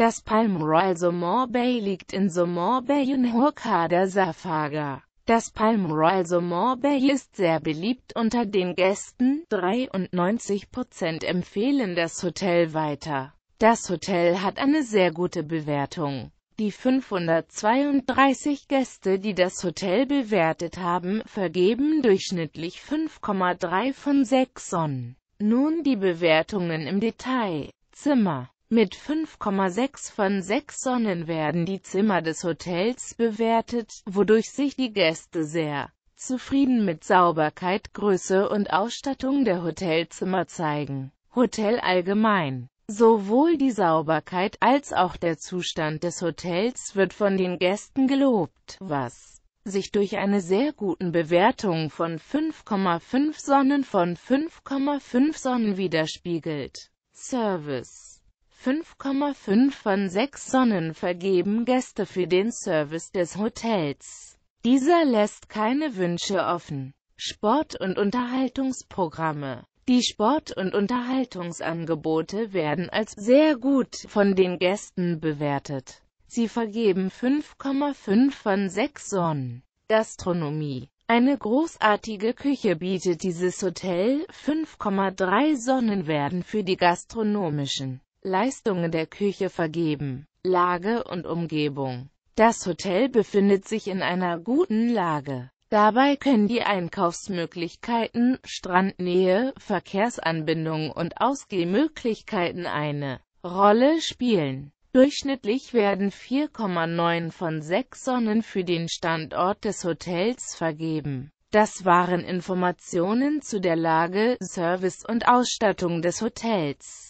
Das Palm Royal Saumon Bay liegt in Saumon Bay in Hurghada Safaga. Das Palm Royal Saumon Bay ist sehr beliebt unter den Gästen, 93% empfehlen das Hotel weiter. Das Hotel hat eine sehr gute Bewertung. Die 532 Gäste, die das Hotel bewertet haben, vergeben durchschnittlich 5,3 von 6 Sonnen. Nun die Bewertungen im Detail. Zimmer mit 5,6 von 6 Sonnen werden die Zimmer des Hotels bewertet, wodurch sich die Gäste sehr zufrieden mit Sauberkeit, Größe und Ausstattung der Hotelzimmer zeigen. Hotel allgemein Sowohl die Sauberkeit als auch der Zustand des Hotels wird von den Gästen gelobt, was sich durch eine sehr guten Bewertung von 5,5 Sonnen von 5,5 Sonnen widerspiegelt. Service 5,5 von 6 Sonnen vergeben Gäste für den Service des Hotels. Dieser lässt keine Wünsche offen. Sport- und Unterhaltungsprogramme Die Sport- und Unterhaltungsangebote werden als sehr gut von den Gästen bewertet. Sie vergeben 5,5 von 6 Sonnen. Gastronomie eine großartige Küche bietet dieses Hotel, 5,3 Sonnen werden für die gastronomischen Leistungen der Küche vergeben. Lage und Umgebung. Das Hotel befindet sich in einer guten Lage. Dabei können die Einkaufsmöglichkeiten, Strandnähe, Verkehrsanbindung und Ausgehmöglichkeiten eine Rolle spielen. Durchschnittlich werden 4,9 von 6 Sonnen für den Standort des Hotels vergeben. Das waren Informationen zu der Lage, Service und Ausstattung des Hotels.